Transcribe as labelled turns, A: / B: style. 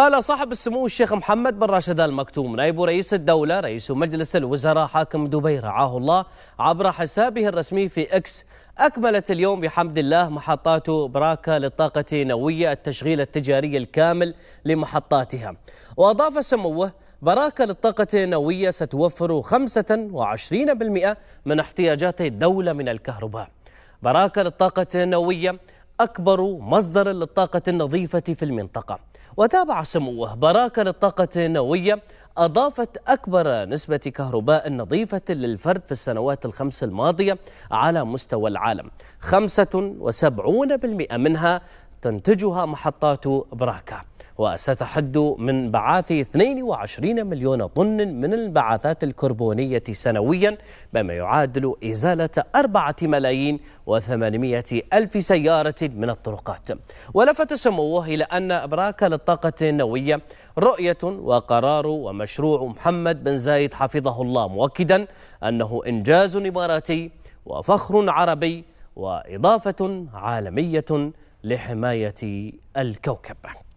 A: قال صاحب السمو الشيخ محمد بن راشد آل مكتوم نائب رئيس الدولة رئيس مجلس الوزراء حاكم دبي رعاه الله عبر حسابه الرسمي في إكس أكملت اليوم بحمد الله محطات براكا للطاقة النووية التشغيل التجاري الكامل لمحطاتها وأضاف سموه براكة للطاقة النووية ستوفر 25% من احتياجات الدولة من الكهرباء براكة للطاقة النووية أكبر مصدر للطاقة النظيفة في المنطقة وتابع سموه براكة للطاقة النووية أضافت أكبر نسبة كهرباء نظيفة للفرد في السنوات الخمس الماضية على مستوى العالم 75% منها تنتجها محطات براكة وستحد من بعاث 22 مليون طن من الانبعاثات الكربونية سنويا بما يعادل إزالة 4 ملايين و800 ألف سيارة من الطرقات ولفت سموه إلى أن أبراك للطاقة النووية رؤية وقرار ومشروع محمد بن زايد حفظه الله مؤكدا أنه إنجاز إماراتي وفخر عربي وإضافة عالمية لحماية الكوكب